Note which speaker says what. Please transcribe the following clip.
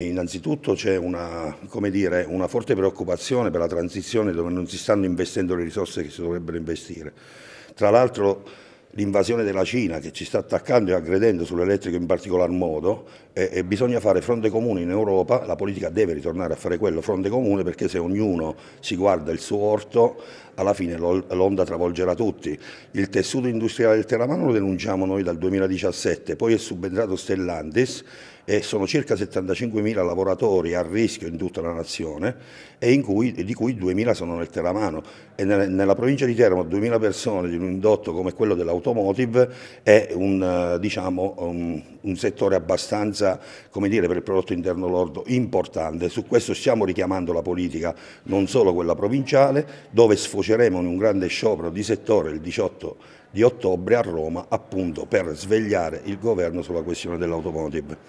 Speaker 1: Innanzitutto c'è una, dire, una, forte preoccupazione per la transizione dove non si stanno investendo le risorse che si dovrebbero investire. Tra l'altro l'invasione della Cina che ci sta attaccando e aggredendo sull'elettrico in particolar modo e, e, bisogna fare fronte comune in Europa, la politica deve ritornare a fare quello fronte comune perché se ognuno si guarda il suo orto alla fine l'onda travolgerà tutti. Il tessuto industriale del Teramano lo denunciamo noi dal 2017, poi è subentrato Stellantis e sono circa 75.000 lavoratori a rischio in tutta la nazione e cui, di cui 2.000 sono nel Teramano. e nella provincia di Teramo 2.000 persone di un indotto come quello dell'automotive è un, diciamo, un, un settore abbastanza, come dire, per il prodotto interno lordo importante. Su questo stiamo richiamando la politica, non solo quella provinciale, dove sfoceremo in un grande sciopero di settore il 18 di ottobre a Roma, appunto per svegliare il governo sulla questione dell'automotive.